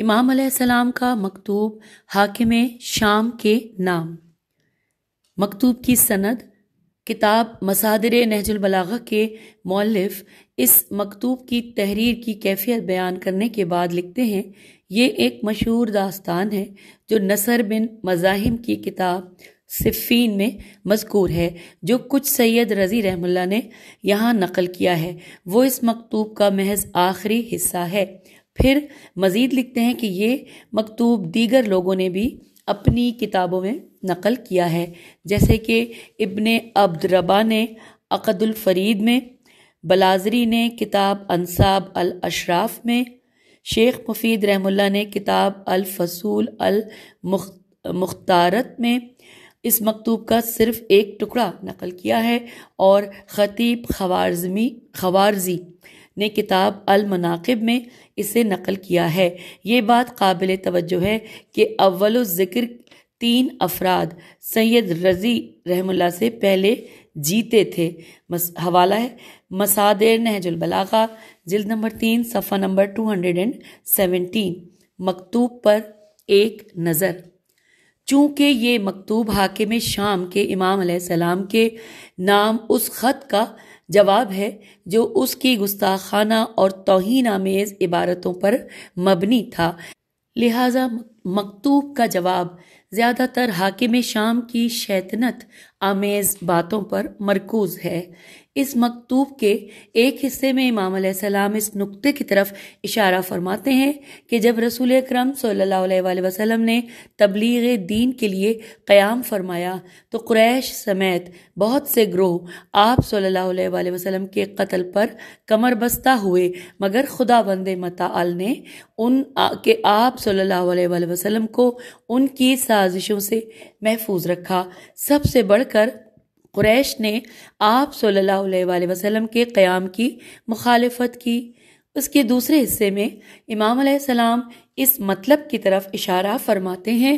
इमाम सलाम का मकतूब हाकिम शाम के नाम मकतूब की सनद किताब मसादर नहजुलबलागा के मौलफ इस मकतूब की तहरीर की कैफियत बयान करने के बाद लिखते हैं ये एक मशहूर दास्तान है जो नसर बिन मज़ाहिम की किताब सिफ़ीन में मजकूर है जो कुछ सैयद रज़ी रहमुल्ला ने यहाँ नकल किया है वो इस मकतूब का महज आखिरी हिस्सा है फिर मज़ीद लिखते हैं कि ये मकतूब दीगर लोगों ने भी अपनी किताबों में नकल किया है जैसे कि इबन अब्दरबा ने अक़दुलफ़रीद में बलाजरी ने किताब अनसाब अल अशराफ में शेख मुफीद रहमुल्ला ने किताब फसूल अल मुख्तारत में इस मकतूब का सिर्फ एक टुकड़ा नकल किया है और ख़तीब खवारजमी खवारजी ने किताब अल मनाकिब में इसे नकल किया है ये बात काबिल तवज्जो है कि अव्वल ज़िक्र तीन अफराद सैयद रज़ी रहमुल्ला से पहले जीते थे मस हवाला है मसादिर नहजुलबलागा जिल्द नंबर तीन सफ़ा number two hundred and seventeen मकतूब पर एक नज़र चूँकि ये मकतूब हाकिम शाम के इमाम सलाम के नाम उस ख़त का जवाब है जो उसकी गुस्ताखाना और तोहन आमेज़ इबारतों पर मबनी था लिहाजा मकतूब का जवाब ज़्यादातर हाकिम शाम की शैतनत आमेज़ बातों पर मरकूज़ है इस मकतूब के एक हिस्से में इमाम सलाम इस नुक्ते की तरफ इशारा फरमाते हैं कि जब रसूल अक्रम वसल्लम ने तबलीग दीन के लिए क़याम फरमाया तो क्रैश समेत बहुत से ग्रोह आप सल्ला वसलम के कत्ल पर कमर बस्ता हुए मगर खुदा बंद मताल ने उन के आप सल्ला वसलम को उनकी साजिशों से महफूज रखा सबसे बढ़कर कुरैश ने आप सल्लल्लाहु अलैहि वसल्लम के क़याम की मुखालफत की उसके दूसरे हिस्से में इमाम इस मतलब की तरफ इशारा फरमाते हैं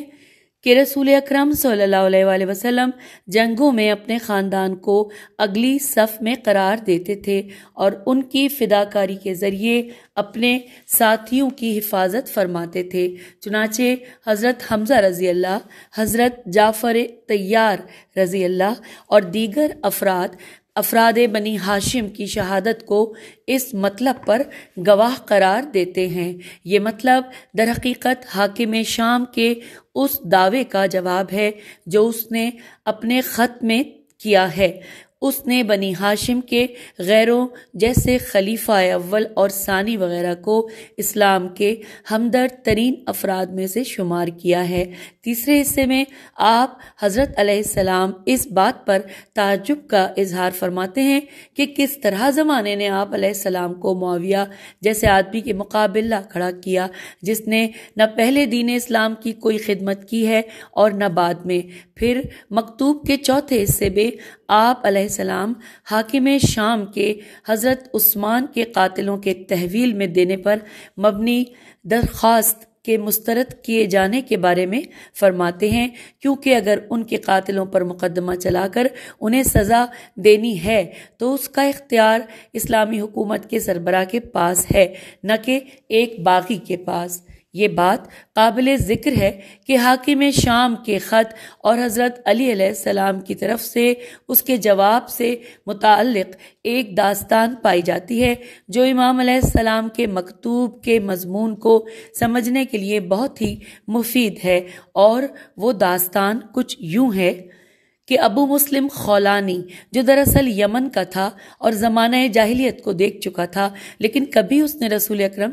कि रसूल अक्रम वसल्लम जंगों में अपने ख़ानदान को अगली सफ़ में करार देते थे और उनकी फ़िदाकारी के ज़रिए अपने साथियों की हिफाजत फरमाते थे चुनाचे हज़रत हमज़ा रज़ी अल्लाह हज़रत जाफ़र तैयार रज़ी अल्लाह और दीगर अफराद अफराद बनी हाशिम की शहादत को इस मतलब पर गवाह करार देते हैं ये मतलब दरहकीकत हाकिम शाम के उस दावे का जवाब है जो उसने अपने ख़त में किया है उसने बनी हाशिम के गैरों जैसे खलीफा अव्वल और सानी वगैरह को इस्लाम के हमदर्द तरीन अफराद में से शुमार किया है तीसरे हिस्से में आप हज़रत अलैहिस्सलाम इस बात पर ताजुब का इजहार फरमाते हैं कि किस तरह ज़माने ने आप अलैहिस्सलाम को माविया जैसे आदमी के मुकाबला खड़ा किया जिसने न पहले दीन इस्लाम की कोई खिदमत की है और न बाद में फिर मकतूब के चौथे हिस्से में आप सलाम हाकिम शाम के हज़रत उस्मान के कातिलों के तहवील में देने पर मबनी दरख्वास्त के मुस्तरद किए जाने के बारे में फरमाते हैं क्योंकि अगर उनके कातिलों पर मुकदमा चलाकर उन्हें सज़ा देनी है तो उसका इख्तियार इस्लामी हुकूमत के सरबरा के पास है न कि एक बागी के पास ये बात काबिल ज़िक्र है कि हाकिम शाम के ख़त और हज़रत अली सलाम की तरफ से उसके जवाब से मुतक़ एक दास्तान पाई जाती है जो इमाम सलाम के मकतूब के मजमून को समझने के लिए बहुत ही मुफीद है और वो दास्तान कुछ यूँ है कि अबू मुस्लिम खौलानी जो दरअसल यमन का था और ज़माना जाहिलियत को देख चुका था लेकिन कभी उसने रसूल अक्रम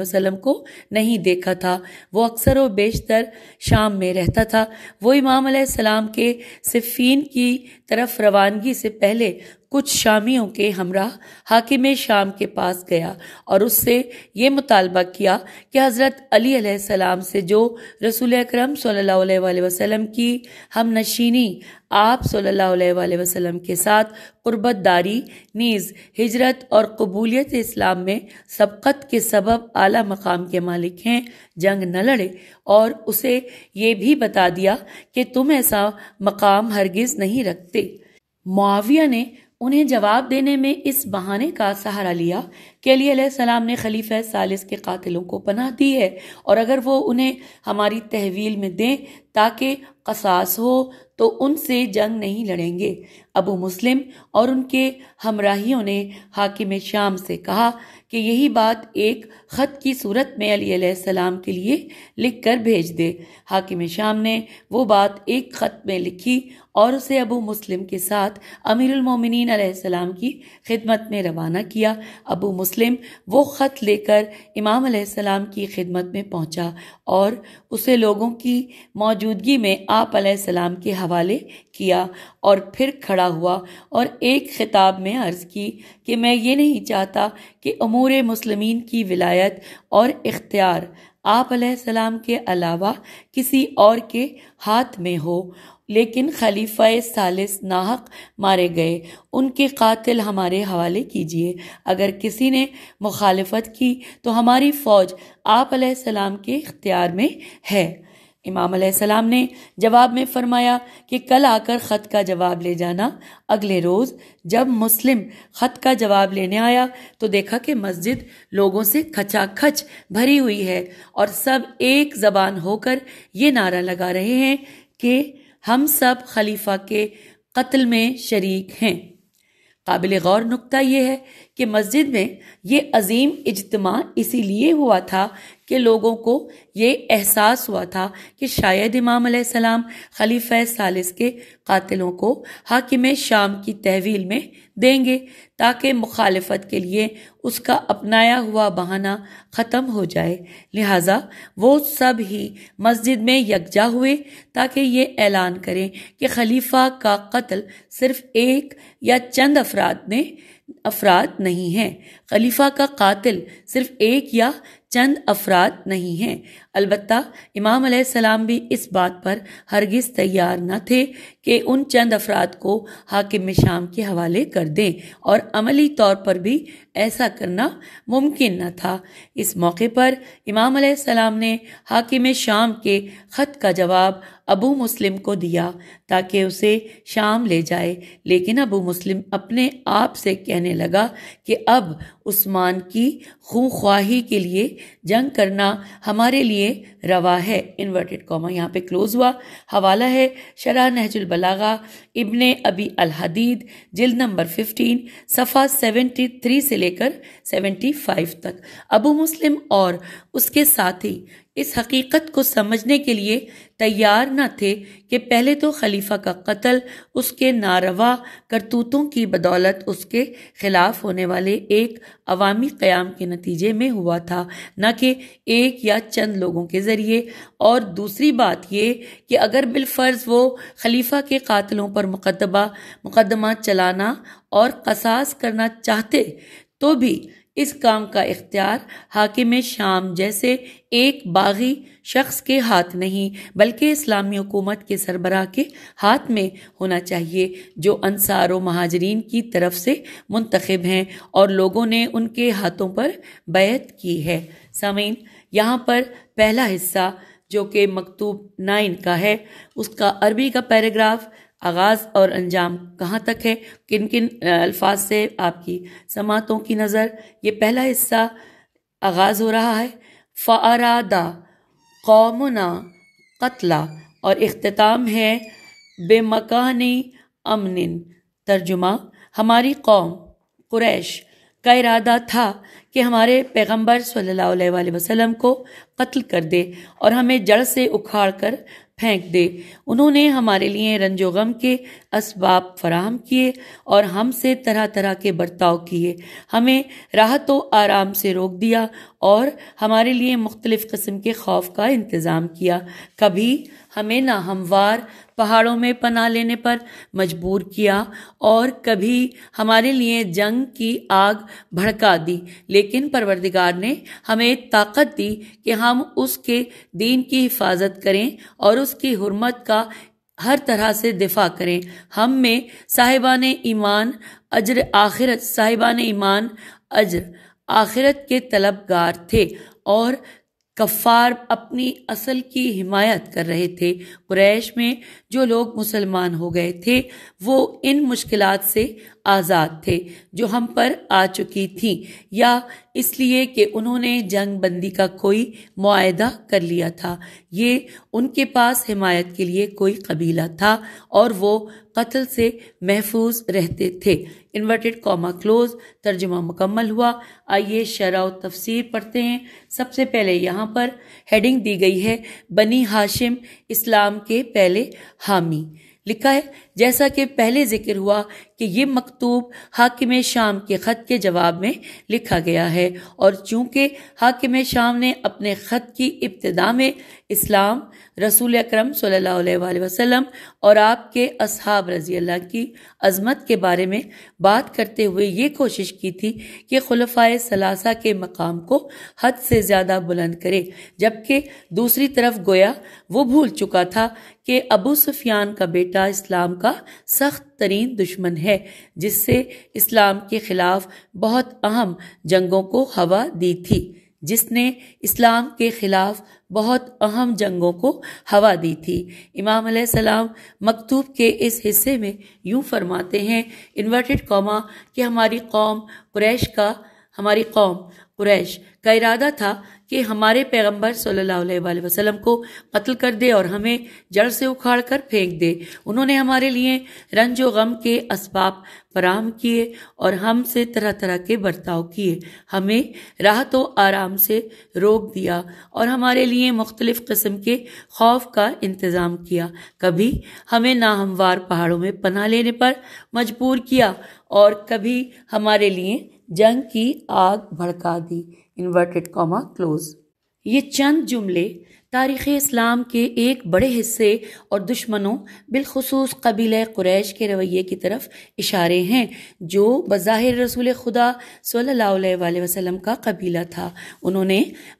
वसल्लम को नहीं देखा था वो अक्सर व बेशतर शाम में रहता था वो इमाम के सिफ़ीन की तरफ रवानगी से पहले कुछ शामियों के हमरा हाकिम शाम के पास गया और उससे ये मुतालबा किया कि हज़रत अली सलाम से जो रसूल अक्रम वसल्लम की हम नशीनी आप सल्ला वसल्लम के साथ गुरबतदारी नीज़ हजरत और कबूलियत इस्लाम में सबकत के सबब आला मकाम के मालिक हैं जंग न लड़े और उसे ये भी बता दिया कि तुम ऐसा मकाम हरगिज़ नहीं रखते मुआविया ने उन्हें जवाब देने में इस बहाने का सहारा लिया के सलाम ने खलीफा सालिस के कातिलों को पनाह दी है और अगर वो उन्हें हमारी तहवील में दें ताकि कसास हो तो उनसे जंग नहीं लड़ेंगे अबू मुस्लिम और उनके हमराहियों ने हाकिम शाम से कहा कि यही बात एक ख़त की सूरत में अली सलाम के लिए लिख कर भेज दे हाकिम शाम ने वो बात एक ख़त में लिखी और उसे अबू मुस्लिम के साथ अमीरमिन की खिदमत में रवाना किया अबू मुस्लिम मुस्लिम वो ख़त लेकर इमाम अलैहिस्सलाम की खिदमत में पहुंचा और उसे लोगों की मौजूदगी में आप अलैहिस्सलाम के हवाले किया और फिर खड़ा हुआ और एक ख़िताब में अर्ज़ की कि मैं ये नहीं चाहता कि अमूर मुसलमीन की विलायत और इख्तियार आप के अलावा किसी और के हाथ में हो लेकिन खलीफा सालिस नाहक मारे गए उनके कातिल हमारे हवाले कीजिए अगर किसी ने मुखालफत की तो हमारी फ़ौज आप सलाम के इख्तियार में है इमाम सलाम ने जवाब में फरमाया कि कल आकर ख़त का जवाब ले जाना अगले रोज़ जब मुस्लिम ख़त का जवाब लेने आया तो देखा कि मस्जिद लोगों से खचाखच भरी हुई है और सब एक ज़बान होकर ये नारा लगा रहे हैं कि हम सब खलीफा के कत्ल में शरीक हैं काबिल गौर नुकता यह है कि मस्जिद में ये अजीम इजतम इसीलिए हुआ था के लोगों को ये एहसास हुआ था कि शायद इमाम सलाम खलीफ सालिस के कातिलों को हाकिम शाम की तहवील में देंगे ताकि मुखालफत के लिए उसका अपनाया हुआ बहाना ख़त्म हो जाए लिहाजा वो सब ही मस्जिद में यकजा हुए ताकि ये ऐलान करें कि खलीफा का कत्ल सिर्फ एक या चंद अफराद ने अफराद नहीं हैं खलीफा का कातिल सिर्फ एक या चंद अफराद नहीं हैं अलबत् इमाम सलाम भी इस बात पर हरगिज़ तैयार न थे कि उन चंद अफराद को हाकिम शाम के हवाले कर दें और अमली तौर पर भी ऐसा करना मुमकिन न था इस मौके पर इमाम सलाम ने हाकिम शाम के ख़त का जवाब अबू मुस्लिम को दिया ताकि उसे शाम ले जाए लेकिन अबू मुस्लिम अपने आप से कहने लगा कि अब उस्मान की खूख्वाही के लिए जंग करना हमारे लिए रवा है इन्वर्टेड कॉमा यहाँ पे क्लोज़ हुआ हवाला है शराह बलागा इबन अबी अल हदीद जिल्द नंबर फिफ्टीन सफ़ा सेवेंटी थ्री से लेकर सेवेंटी फाइव तक अबू मुस्लिम और उसके साथी इस हकीकत को समझने के लिए तैयार न थे कि पहले तो खलीफा का कत्ल उसके नारवा करतूतों की बदौलत उसके खिलाफ होने वाले एक अवामी क़याम के नतीजे में हुआ था न कि एक या चंद लोगों के ज़रिए और दूसरी बात ये कि अगर बिलफ़र्ज़ वो खलीफा के कातलों पर मुकदमा मुकदमा चलाना और कसास करना चाहते तो भी इस काम का इख्तियार हाकिम शाम जैसे एक बागी शख्स के हाथ नहीं बल्कि इस्लामी हुकूमत के सरबराह के हाथ में होना चाहिए जो अनसार व महाजरीन की तरफ से मुंतखब हैं और लोगों ने उनके हाथों पर बैत की है सामीन यहाँ पर पहला हिस्सा जो कि मकतूब नाइन का है उसका अरबी का पैराग्राफ आगाज़ और अंजाम कहाँ तक है किन किन अल्फाज से आपकी समातों की नज़र ये पहला हिस्सा आगाज़ हो रहा है फ़रादा कौमना कतला और अख्ताम है बेमकानी अमन तर्जुमा हमारी कौम क्रैश का इरादा था कि हमारे पैगम्बर सल्ला वसम को कत्ल कर दे और हमें जड़ से उखाड़ कर फेंक दे उन्होंने हमारे लिए रंजो गम के इसबाब फराहम किए और हमसे तरह तरह के बर्ताव किए हमें राहत व आराम से रोक दिया और हमारे लिए मुख्तलिफ़ किस्म के खौफ का इंतज़ाम किया कभी हमें ना हमवार पहाड़ों में पना लेने पर मजबूर किया और कभी हमारे लिए जंग की आग भड़का दी लेकिन परवरदिगार ने हमें ताकत दी कि हम उसके दीन की हिफाजत करें और उसकी हरमत का हर तरह से दिफा करें हम में साहिबान ईमान अजर आखिरत साहिबान ईमान अजर आखिरत के तलबगार थे और कफ़ार अपनी असल की हिमायत कर रहे थे कुरैश में जो लोग मुसलमान हो गए थे वो इन मुश्किलात से आज़ाद थे जो हम पर आ चुकी थी या इसलिए कि उन्होंने जंग बंदी का कोई मुआदा कर लिया था ये उनके पास हिमायत के लिए कोई कबीला था और वो कत्ल से महफूज रहते थे इन्वर्टेड कॉमा क्लोज तर्जुमा मुकम्मल हुआ आइए शराब तफसीर पढ़ते हैं सबसे पहले यहाँ पर हेडिंग दी गई है बनी हाशिम इस्लाम के पहले हामी लिखा है जैसा कि पहले जिक्र हुआ कि ये मकतूब हाकिम शाम के ख़त के जवाब में लिखा गया है और चूँकि हाकिम शाम ने अपने ख़त की इब्तदा में इस्लाम रसूल अक्रम वसल्लम और आपके असहाब रजी अल्लाह की अजमत के बारे में बात करते हुए ये कोशिश की थी कि खुलफाए सलासा के मकाम को हद से ज़्यादा बुलंद करे जबकि दूसरी तरफ गोया वो भूल चुका था कि अबू सुफियान का बेटा इस्लाम का का सख्त तरीन दुश्मन है जिससे इस्लाम के ख़िलाफ़ बहुत अहम जंगों को हवा दी थी जिसने इस्लाम के ख़िलाफ़ बहुत अहम जंगों को हवा दी थी इमाम सलाम मकतूब के इस हिस्से में यूं फरमाते हैं इन्वर्टेड कौमा कि हमारी कौम क्रैश का हमारी कौम कुरैश का इरादा था कि हमारे पैगंबर सल्लल्लाहु अलैहि वसल्लम को कत्ल कर दे और हमें जड़ से उखाड़ कर फेंक दे उन्होंने हमारे लिए रंज व गम के इसबाब फराहम किए और हमसे तरह तरह के बर्ताव किए हमें राहत व आराम से रोक दिया और हमारे लिए मुख्तलिफ़ कस्म के खौफ का इंतज़ाम किया कभी हमें नाहमवार पहाड़ों में पनाह लेने पर मजबूर किया और कभी हमारे लिए जंग की आग भड़का दी इन्वर्टेड कॉमा क्लोज ये चंद जुमले तारीख़ इस्लाम के एक बड़े हिस्से और दुश्मनों बिलखसूस कबील क्रैश के रवैये की तरफ इशारे हैं जो बज़ाहिर रसूल खुदा सल्ला वसलम का कबीला था उन्होंने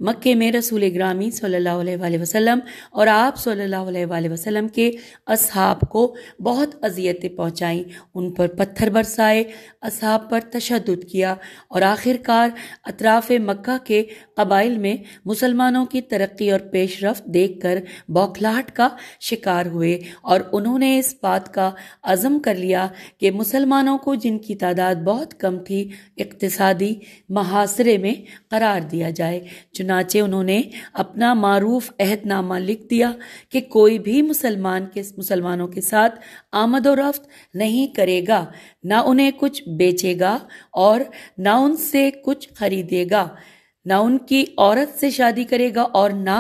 मक् में रसूल ग्रामी सल्ला वसलम और आप सल्ला वसलम के असहाब को बहुत अजियतें पहुँचाईं उन पर पत्थर बरसाए अब पर तशद किया और आखिरकार अतराफ़ मक्का के कबाइल में मुसलमानों की तरक्की और पेश पेशरफ देखकर बौखलाहट का शिकार हुए और उन्होंने इस बात का अज़म कर लिया कि मुसलमानों को जिनकी तादाद बहुत कम थी इकतसादी महासरे में करार दिया जाए चुनाचे उन्होंने अपना मरूफ अहदनामा लिख दिया कि कोई भी मुसलमान के मुसलमानों के साथ आमद रफ्त नहीं करेगा ना उन्हें कुछ बेचेगा और ना उनसे कुछ खरीदेगा ना उनकी औरत से शादी करेगा और ना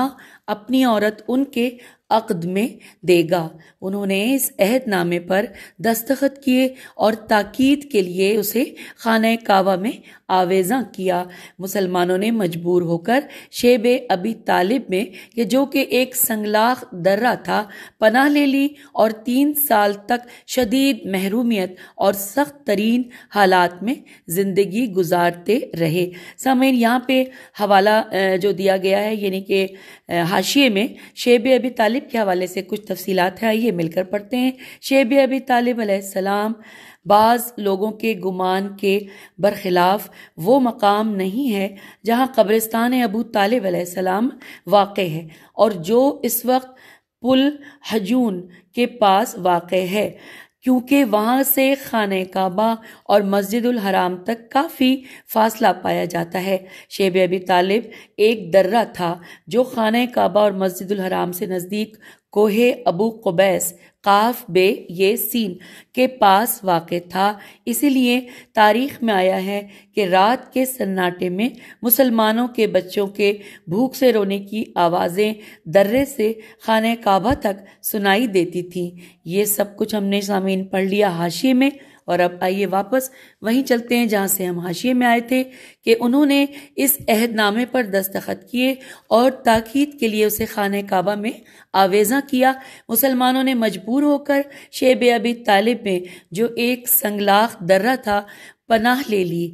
अपनी औरत उनके अकद में देगा उन्होंने इस अहदनामे पर दस्तखत किए और ताकीद के लिए उसे खान कावा में आवेजा किया मुसलमानों ने मजबूर होकर शेब अबी तालिब में ये जो कि एक संगलाख दर्रा था पनाह ले ली और तीन साल तक शदीद महरूमियत और सख्त तरीन हालात में ज़िंदगी गुजारते रहे समय यहाँ पे हवाला जो दिया गया है यानी कि हाशिए में शेब अबी तालिब तालिब के हवाले से कुछ तफसीत हैं आइए मिलकर पढ़ते हैं शेब अबी तालिब सलाम बाज़ लोगों के गुमान के बरखिलाफ वो मकाम नहीं है जहाँ कब्रिस्तान अबू तालिब सलाम वाक़ है और जो इस वक्त पुल हजून के पास वाक़ है क्योंकि वहाँ से खान काबा और मस्जिद हराम तक काफ़ी फासला पाया जाता है शेब अबी तालिब एक दर्रा था जो खान काबा और मस्जिद हराम से नज़दीक कोहे अबू कुबैस काफ बे ये सीन के पास वाक़ था इसीलिए तारीख में आया है कि रात के सन्नाटे में मुसलमानों के बच्चों के भूख से रोने की आवाज़ें दर्रे से खान काबा तक सुनाई देती थीं ये सब कुछ हमने सामीन पढ़ लिया हाशिए में और अब आइए वापस वहीं चलते हैं जहां से हम हाशिए में आए थे कि उन्होंने इस अहदनामे पर दस्तखत किए और ताकीद के लिए उसे खान काबा में आवेजा किया मुसलमानों ने मजबूर होकर शेब अबी तालिब में जो एक संगलाख दर्रा था पनाह ले ली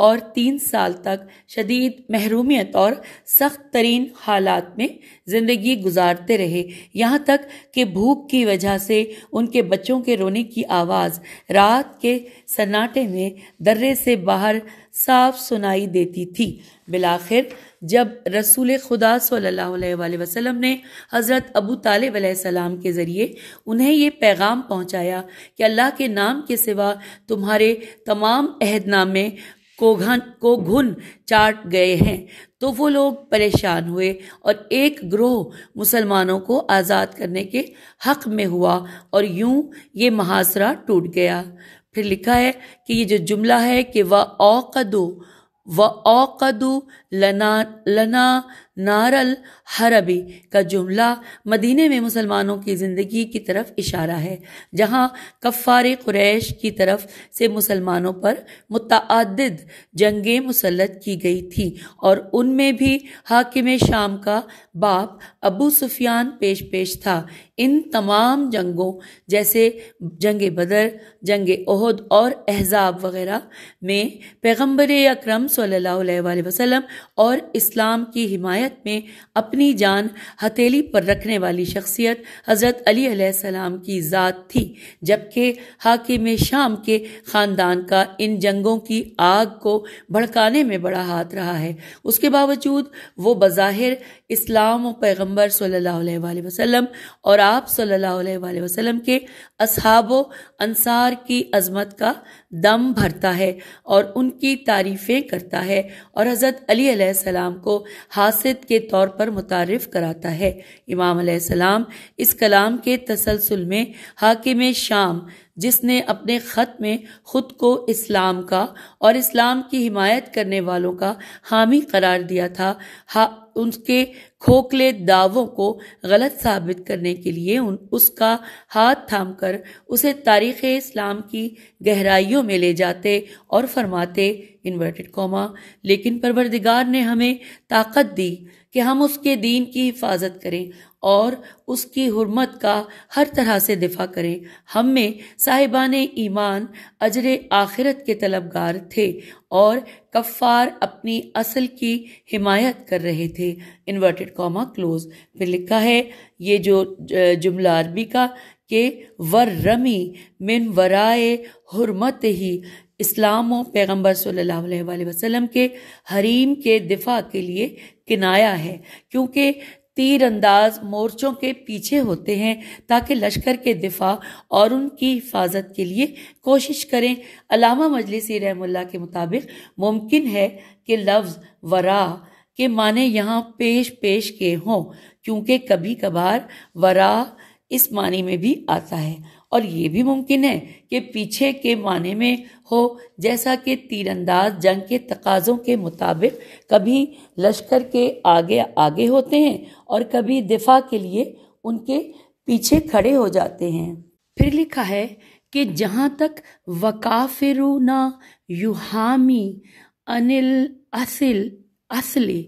और तीन साल तक शदीद महरूमियत और सख्त तरीन हालात में ज़िंदगी गुजारते रहे यहाँ तक कि भूख की वजह से उनके बच्चों के रोने की आवाज़ रात के सन्नाटे में दर्रे से बाहर साफ सुनाई देती थी बिलाखिर जब रसूल खुदा सल्लल्लाहु अलैहि वसल्लम ने हज़रत अबू तालब सलाम के ज़रिए उन्हें ये पैगाम पहुँचाया कि अल्लाह के नाम के सिवा तुम्हारे तमाम अहदनामे कोघन को घुन चाट गए हैं तो वो लोग परेशान हुए और एक ग्रोह मुसलमानों को आज़ाद करने के हक में हुआ और यूं ये महासरा टूट गया फिर लिखा है कि ये जो जुमला है कि वह औकदो व औकदो लना लना नारल हरबी का जुमला मदीने में मुसलमानों की ज़िंदगी की तरफ इशारा है जहाँ कफ़ार क्रैश की तरफ से मुसलमानों पर मुतद जंगें मुसलत की गई थी और उनमें भी हाकिम शाम का बाप अबू सुफियान पेश पेश था इन तमाम जंगों जैसे जंग बदर जंग अहद और एहजाब वगैरह में पैगम्बर अक्रम सल्ला वसलम और इस्लाम की हिमायत शिकायत में अपनी जान हथेली पर रखने वाली शख्सियत हज़रत अली सलाम की ज़ात थी जबकि हाकिम शाम के ख़ानदान का इन जंगों की आग को भड़काने में बड़ा हाथ रहा है उसके बावजूद वो बज़ाहिर इस्लाम व पैगम्बर सल्ला वसम और आप सल्ला वसम के असहाब अंसार की अजमत का दम भरता है और उनकी तारीफ़ें करता है और हज़रत अली सलाम को हासिल वारिद के तौर पर मुतारफ़ कराता है इमाम सलाम इस कलाम के तसलसल में हाकिम शाम जिसने अपने ख़त में ख़ुद को इस्लाम का और इस्लाम की हिमायत करने वालों का हामी करार दिया था हा, उनके खोखले दावों को गलत साबित करने के लिए उन उसका हाथ थाम कर उसे तारीख़ इस्लाम की गहराइयों में ले जाते और फरमाते इन्वर्टेड कौमा लेकिन परवरदिगार ने हमें ताकत दी कि हम उसके दीन की हिफाजत करें और उसकी हरमत का हर तरह से दिफा करें हम में साहिबान ईमान अजर आखिरत के तलबगार थे और कफ़ार अपनी असल की हिमायत कर रहे थे इन्वर्टेड कॉमा क्लोज फिर लिखा है ये जो जुमला अरबी का के वर रमी मिन वराए हरमत ही इस्लाम और पैगम्बर सल्ला वसलम के हरीम के दिफा के लिए किनाया है क्योंकि तीरंदाज मोर्चों के पीछे होते हैं ताकि लश्कर के दिफा और उनकी हिफाजत के लिए कोशिश करें अलामा मजलिसी रहमुल्ला के मुताबिक मुमकिन है कि लफ्ज़ वरा के माने यहाँ पेश पेश के हों क्योंकि कभी कभार वरा इस मानी में भी आता है और ये भी मुमकिन है कि पीछे के माने में हो जैसा कि तीरंदाज जंग के तकाज़ों के मुताबिक कभी लश्कर के आगे आगे होते हैं और कभी दिफा के लिए उनके पीछे खड़े हो जाते हैं फिर लिखा है कि जहाँ तक वकाफिरुना युहामी अनिल असिल असली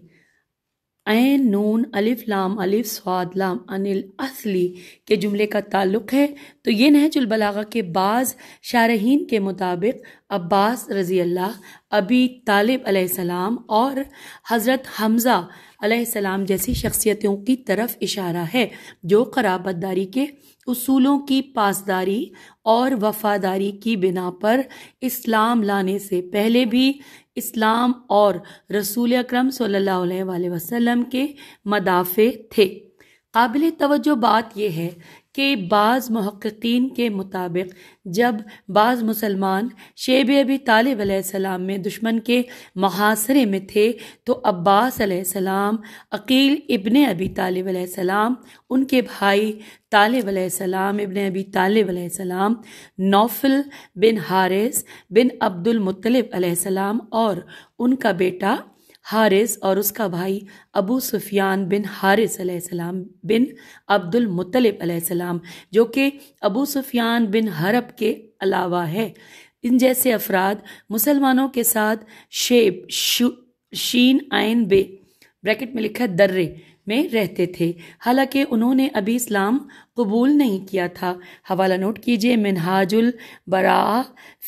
ऐन नून अलिफ लाम अलिफ स्वाद लाम अनिल असली के जुमले का ताल्लुक है तो ये नहजुल बलागा के बाद शारहन के मुताबिक अब्बास रज़ी अल्लाह अभी तालिब अलैहिस्सलाम और हज़रत हमज़ा अलैहिस्सलाम जैसी शख्सियतों की तरफ इशारा है जो कराबतदारी के उसूलों की पासदारी और वफादारी की बिना पर इस्लाम लाने से पहले भी इस्लाम और रसूल अक्रम वसल्लम के मदाफ़े थे काबिल तवज्जो बात यह है कि बाज़ महक्कीन के मुताबिक जब बाज़ मुसलमान शेब अबी तालिब सलाम में दुश्मन के महासरे में थे तो अब्बास सलाम अकील इब्न अबी तालिब सलाम उनके भाई तालिब सलाम इब्न अबी तालिब सलाम नौफल बिन हारिस बिन अब्दुल मुत्तलिब सलाम और उनका बेटा हारिस और उसका भाई अबू सुफियान बिन हारिस सलाम बिन अब्दुल मुतलब सलाम जो कि अबू सुफियान बिन हरब के अलावा है इन जैसे अफराद मुसलमानों के साथ शेब शीन आयन बे ब्रैकेट में लिखा दर्रे में रहते थे हालांकि उन्होंने अभी इस्लाम कबूल नहीं किया था हवाला नोट कीजिए मिनहाजुल बरा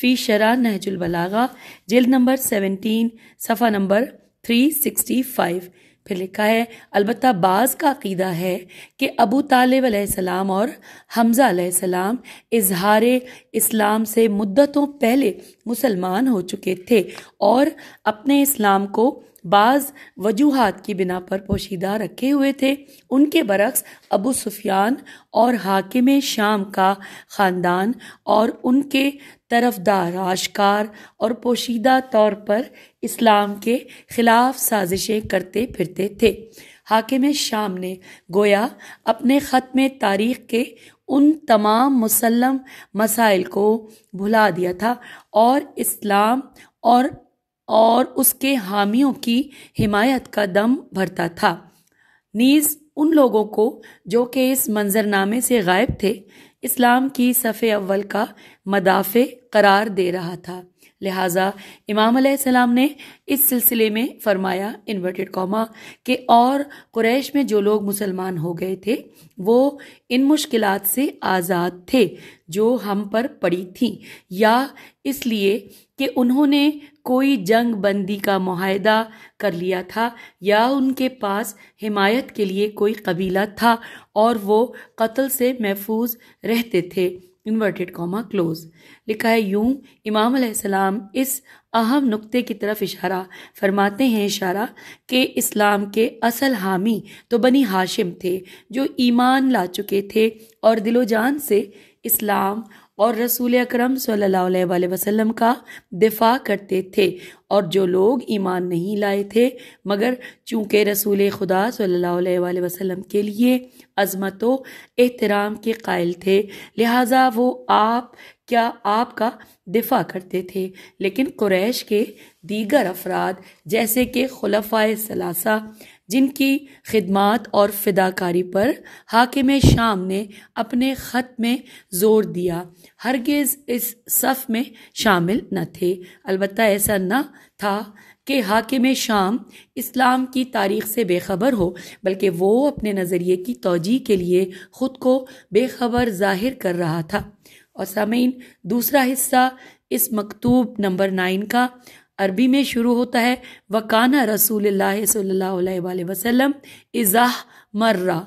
फ़ी शरा नहजुल बलागा जिल्द नंबर सेवनटीन सफ़ा नंबर 365 फिर लिखा है अलबत् बाज़ का अकीदा है कि अबू तालब सलाम और हमज़ा सलाम इजहार इस्लाम से मुद्दतों पहले मुसलमान हो चुके थे और अपने इस्लाम को बाज़ वजूहत की बिना पर पोशीदा रखे हुए थे उनके बरक्स अबू सुफियान और हाकिम शाम का ख़ानदान और उनके तरफदार आशकार और पोशीदा तौर पर इस्लाम के खिलाफ साजिशें करते फिरते थे हाकिम शाम ने गोया अपने ख़त में तारीख के उन तमाम मुसलम मसाइल को भुला दिया था और इस्लाम और और उसके हामियों की हिमायत का दम भरता था नीज उन लोगों को जो कि इस मंजरनामे से गायब थे इस्लाम की सफ़े अव्वल का मदाफ़े करार दे रहा था लिहाजा इमाम सलाम ने इस सिलसिले में फरमाया इन्वर्टेड कॉमा के और कुरैश में जो लोग मुसलमान हो गए थे वो इन मुश्किल से आज़ाद थे जो हम पर पड़ी थी या इसलिए कि उन्होंने कोई जंग बंदी का माहदा कर लिया था या उनके पास हिमायत के लिए कोई कबीला था और वो कत्ल से महफूज रहते थे इन्वर्टेड कॉमा क्लोज़ लिखा है यूं इमाम सलाम इस अहम नुक्ते की तरफ इशारा फरमाते हैं इशारा कि इस्लाम के असल हामी तो बनी हाशिम थे जो ईमान ला चुके थे और दिलो जान से इस्लाम और रसूल अक्रम वसल्लम का दिफा करते थे और जो लोग ईमान नहीं लाए थे मगर चूँकि रसूल खुदा सल्ला वसम के लिए अजमत एहतराम के कायल थे लिहाजा वो आप क्या आपका दिफा करते थे लेकिन कुरैश के दीगर अफराद जैसे कि खलफ़ा सलासा जिनकी खिदमत और फिदाकारी पर हाकिम शाम ने अपने ख़त में ज़ोर दिया हरगिज़ इस सफ़ में शामिल न थे अलबत् ऐसा न था कि हाकिम शाम इस्लाम की तारीख से बेखबर हो बल्कि वो अपने नज़रिए की तोजी के लिए ख़ुद को बेखबर ज़ाहिर कर रहा था और सामीन दूसरा हिस्सा इस मकतूब नंबर नाइन का अरबी में शुरू होता है वकाना रसूल सल्ला वसलम इज़ाह मर्रा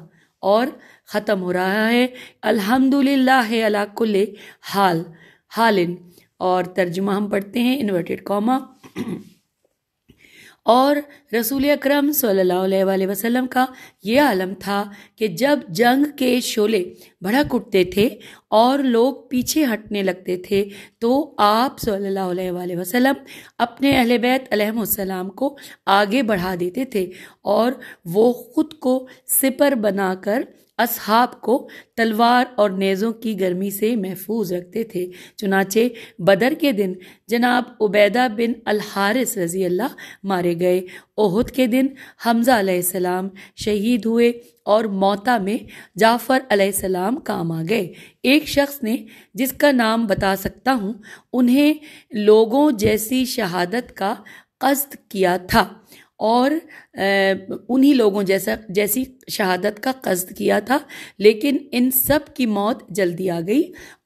और ख़त्म हो रहा है अल्हम्दुलिल्लाह अला हाल हालिन और तर्जुमा हम पढ़ते हैं इन्वर्टेड कॉमा और रसूल अक्रम वसल्लम का ये आलम था कि जब जंग के शोले भड़क उठते थे और लोग पीछे हटने लगते थे तो आप सल्ला वसलम वसल्लम अपने अहल अलहसम को आगे बढ़ा देते थे और वो ख़ुद को सिपर बनाकर असहाब को तलवार और नेज़ों की गर्मी से महफूज रखते थे चुनाचे बदर के दिन जनाब उबैदा बिन अलहारिस रजी अल्लाह मारे गए ओहद के दिन हमज़ा सलाम शहीद हुए और मौता में जाफ़र सलाम काम आ गए एक शख्स ने जिसका नाम बता सकता हूँ उन्हें लोगों जैसी शहादत का कस्त किया था और उन्हीं लोगों जैसा जैसी शहादत का कस्द किया था लेकिन इन सब की मौत जल्दी आ गई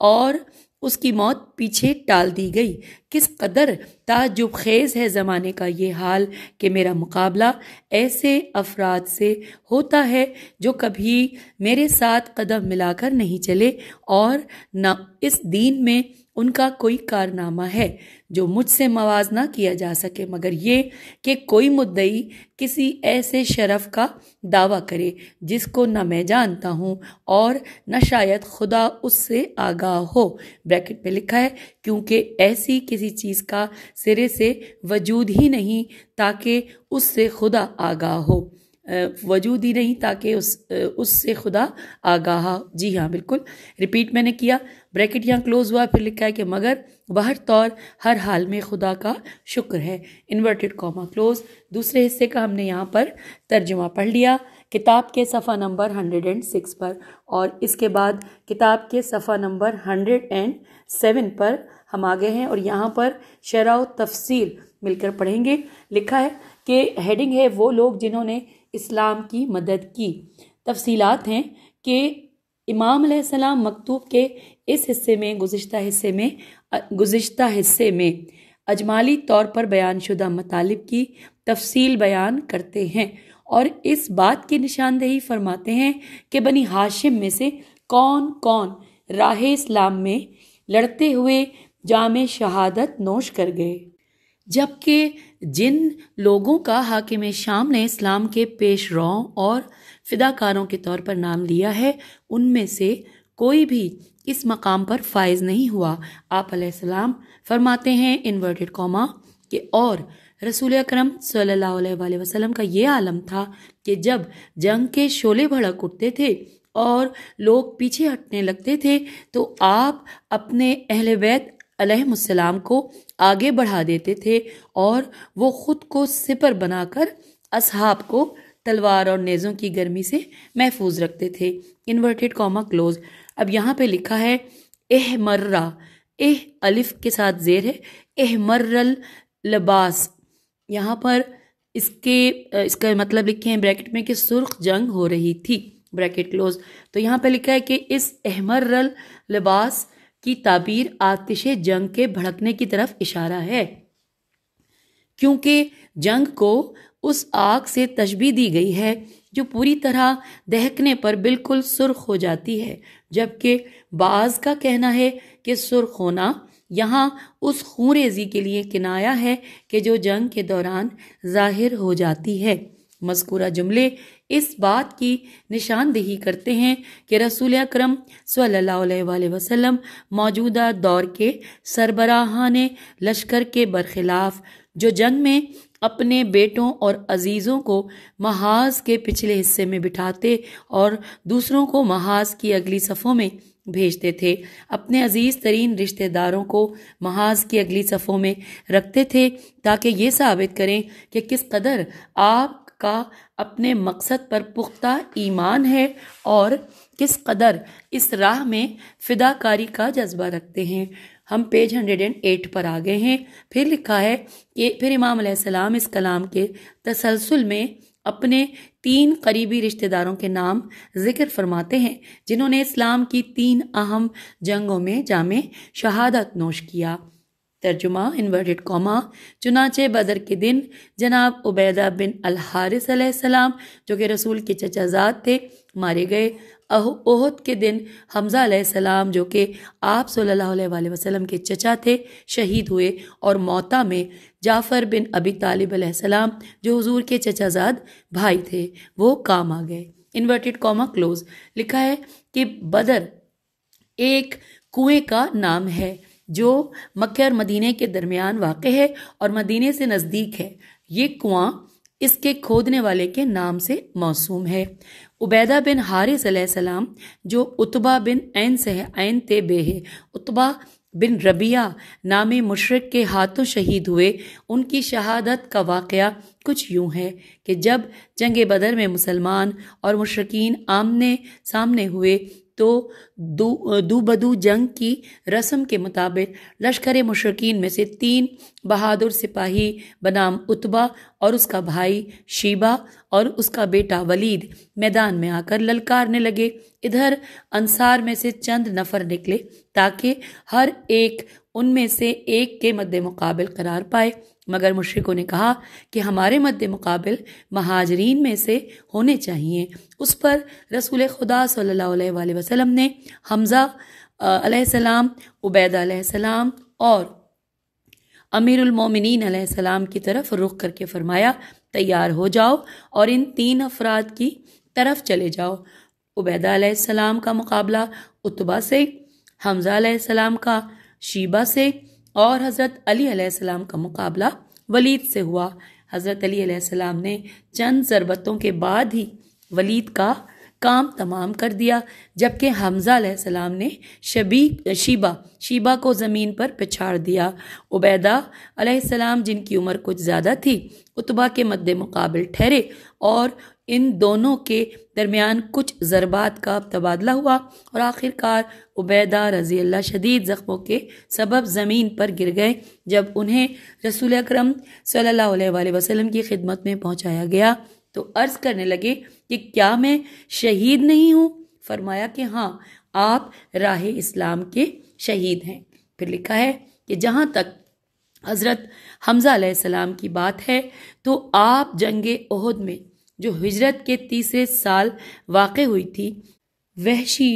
और उसकी मौत पीछे टाल दी गई किस कदर ताजुब खेज़ है ज़माने का ये हाल कि मेरा मुकाबला ऐसे अफराद से होता है जो कभी मेरे साथ कदम मिलाकर नहीं चले और ना इस दीन में उनका कोई कारनामा है जो मुझसे मवाजना किया जा सके मगर ये कि कोई मुद्दई किसी ऐसे शरफ का दावा करे जिसको न मैं जानता हूँ और न शायद खुदा उससे आगाह हो ब्रैकेट पे लिखा है क्योंकि ऐसी किसी चीज़ का सिरे से वजूद ही नहीं ताकि उससे खुदा आगाह हो वजूद ही नहीं ताकि उस उससे खुदा आगाह जी हाँ बिल्कुल रिपीट मैंने किया ब्रैकेट यहाँ क्लोज हुआ फिर लिखा है कि मगर बहर तौर हर हाल में खुदा का शुक्र है इन्वर्टेड कॉमा क्लोज दूसरे हिस्से का हमने यहाँ पर तर्जुमा पढ़ लिया किताब के सफ़ा नंबर हंड्रेड एंड सिक्स पर और इसके बाद किताब के सफ़ा नंबर हंड्रेड एंड सेवन पर हम आ गए हैं और यहाँ पर शरा तफसील मिलकर पढ़ेंगे लिखा है कि हेडिंग है वो लोग जिन्होंने इस्लाम की मदद की तफसीलात हैं कि इमाम सलाम मकतूब के इस हिस्से में गुज्त हिस्से में गुज्त हिस्से में अजमाली तौर पर बयानशुदा मतलब की तफसील बयान करते हैं और इस बात की निशानदेही फरमाते हैं कि बनी हाशिम में से कौन कौन राह इस्लाम में लड़ते हुए जाम शहादत नोश कर गए जबकि जिन लोगों का हाकिम शाम ने इस्लाम के पेश रों और फिदाकारों के तौर पर नाम लिया है उनमें से कोई भी इस मकाम पर फायज नहीं हुआ आप अलैहिस्सलाम फरमाते हैं इन्वर्टेड कॉमा कि और रसूल अक्रम सल्लल्लाहु अलैहि वसल्लम का ये आलम था कि जब जंग के शोले भड़क उठते थे और लोग पीछे हटने लगते थे तो आप अपने अहल बैत अलैहिस्सलाम को आगे बढ़ा देते थे और वो ख़ुद को सिपर बनाकर असहाब को तलवार और नेज़ों की गर्मी से महफूज रखते थे इन्वर्टेड कॉमा क्लोज अब यहाँ पे लिखा है एह मर्रा एह अलिफ के साथ ज़ेर है एह मर्रल लबास यहाँ पर इसके इसका मतलब लिखे हैं ब्रैकेट में कि सुर्ख जंग हो रही थी ब्रैकेट क्लोज तो यहाँ पे लिखा है कि इस अहमरल लिबास की ताबीर आतिश जंग के भड़कने की तरफ इशारा है क्योंकि जंग को उस आग से तशबी दी गई है जो पूरी तरह दहकने पर बिल्कुल सुर्ख हो जाती है जबकि बाज का कहना है कि सुर्ख होना यहाँ उस रेजी के लिए किनाया है कि जो जंग के दौरान ज़ाहिर हो जाती है मस्कूरा जुमले इस बात की निशानदेही करते हैं कि रसूल अक्रम वसल्लम मौजूदा दौर के सरबराहान लश्कर के बरखिलाफ जो जंग में अपने बेटों और अजीज़ों को महाज के पिछले हिस्से में बिठाते और दूसरों को महाज की अगली सफ़ों में भेजते थे अपने अजीज़ तरीन रिश्तेदारों को महाज की अगली सफ़ों में रखते थे ताकि ये साबित करें कि किस कदर आप का अपने मकसद पर पुख्ता ईमान है और किस कदर इस राह में फिदाकारी का जज्बा रखते हैं हम पेज हंड्रेड एंड एट पर आ गए हैं फिर लिखा है कि फिर इमाम सलाम इस कलाम के तसलसल में अपने तीन करीबी रिश्तेदारों के नाम जिक्र फरमाते हैं जिन्होंने इस्लाम की तीन अहम जंगों में जामे शहादत नोश किया तर्जुमा इन्वर्टेड कॉमा चुनाचे बदर के दिन जनाब उबैदा बिन अलहारिसम जो कि रसूल के चचाजाद थे मारे गए ओहद के दिन हमज़ा सलाम जो कि आप सल्लल्लाहु अलैहि वसल्लम के चचा थे शहीद हुए और मौता में जाफ़र बिन अबी तालिब सलाम जो हुजूर के चचाजाद भाई थे वो काम आ गए इन्वर्टेड कॉमा क्लोज लिखा है कि बदर एक कुएं का नाम है जो मक्के और मदीने के दरमियान वाक़ है और मदीने से नज़दीक है ये कुआं इसके खोदने वाले के नाम से मौसूम है उबैदा बिन हारिसम जो उतबा बिन ऐन से है ऐन ते बे है उतबा बिन रबिया नाम मुशरक के हाथों शहीद हुए उनकी शहादत का वाक़ कुछ यूं है कि जब जंग बदर में मुसलमान और मशरकिन आमने सामने हुए तो दो दू बदू जंग की रस्म के मुताबिक लश्कर मशरकिन में से तीन बहादुर सिपाही बनाम उतबा और उसका भाई शीबा और उसका बेटा वलीद मैदान में आकर ललकारने लगे इधर अंसार में से चंद नफर निकले ताकि हर एक उनमें से एक के मद्दे मुकाबल करार पाए मगर मुशरकों ने कहा कि हमारे मद्द मुकाबल महाजरीन में से होने चाहिए उस पर रसूल खुदा सल्ला वसम ने हमज़ा सलाम सलाम और अमीरमिन सलाम की तरफ रुख करके फरमाया तैयार हो जाओ और इन तीन अफराद की तरफ चले जाओ उबैदा सलाम का मुकाबला उतबा से हमज़ा सलाम का शीबा से और हज़रत अली सलाम का मुकाबला वलीद से हुआ हज़रत अली सलाम ने चंद ज़रबतों के बाद ही वलीद का काम तमाम कर दिया जबकि हमज़ा सलाम ने शबी शीबा शीबा को ज़मीन पर पिछाड़ दिया उबैदा सलाम जिनकी उम्र कुछ ज़्यादा थी उतबा के मद्दे मुकाबल ठहरे और इन दोनों के दरमियान कुछ ज़रबात का तबादला हुआ और आखिरकार उबैदा रजी अल्लाह शदीद ज़ख्मों के सबब ज़मीन पर गिर गए जब उन्हें रसूल अक्रम सल्ला वसलम की खिदमत में पहुँचाया गया तो अर्ज़ करने लगे कि क्या मैं शहीद नहीं हूँ फरमाया कि हाँ आप राह इस्लाम के शहीद हैं फिर लिखा है कि जहाँ तक हज़रत हमज़ा सलाम की बात है तो आप जंग ओहद में जो हिजरत के तीसरे साल वाक़ हुई थी वहशी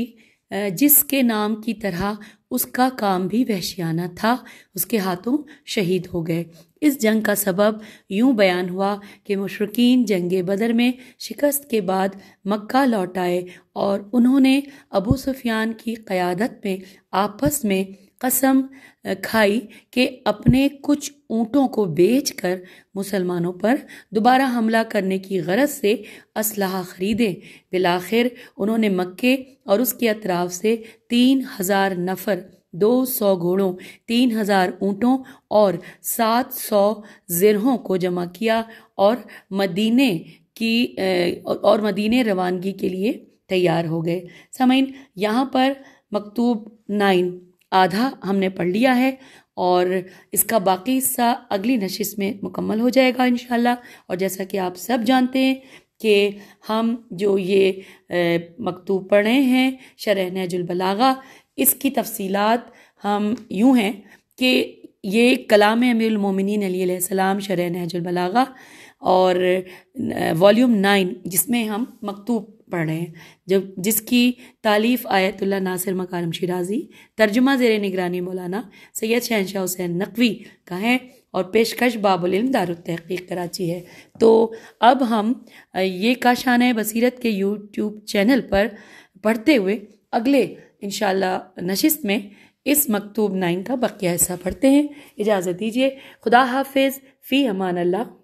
जिसके नाम की तरह उसका काम भी वहशियाना था उसके हाथों शहीद हो गए इस जंग का सबब यूं बयान हुआ कि मशरकिन जंग बदर में शिकस्त के बाद मक्का लौट आए और उन्होंने अबू सुफियान की क़्यादत में आपस में कसम खाई कि अपने कुछ ऊँटों को बेच कर मुसलमानों पर दोबारा हमला करने की गरज से असलाह खरीदे बिलाखिर उन्होंने मक्के और उसके अतराफ से तीन हज़ार नफर दो सौ घोड़ों तीन हज़ार ऊँटों और सात सौ ज़रहों को जमा किया और मदीने की और मदीने रवानगी के लिए तैयार हो गए समय यहाँ पर मकतूब नाइन आधा हमने पढ़ लिया है और इसका बाकी हिस्सा अगली नशिश में मुकम्मल हो जाएगा इन और जैसा कि आप सब जानते हैं कि हम जो ये मकतूब पढ़े हैं शरह नजुलबलागा इसकी तफसीलात हम यूँ हैं कि ये कलाम अमीरमिन अलीसम शरह नजुलबलागा और वॉल्यूम नाइन जिसमें हम मकतूब पढ़ रहे हैं जब जिसकी तालीफ़ आयतुल्ला नासिर मकालम शिराजी तर्जुमा ज़ेर निगरानी मौलाना सैयद शहनशाह हुसैन नकवी का है और पेशकश बाबुल दारतहकीक कराची है तो अब हम ये काशान बसीरत के यूट्यूब चैनल पर पढ़ते हुए अगले इन नशिस्त में इस मकतूब नाइन का बकिया हिस्सा पढ़ते हैं इजाज़त दीजिए खुदा हाफिज़ फ़ी अमान अल्लाह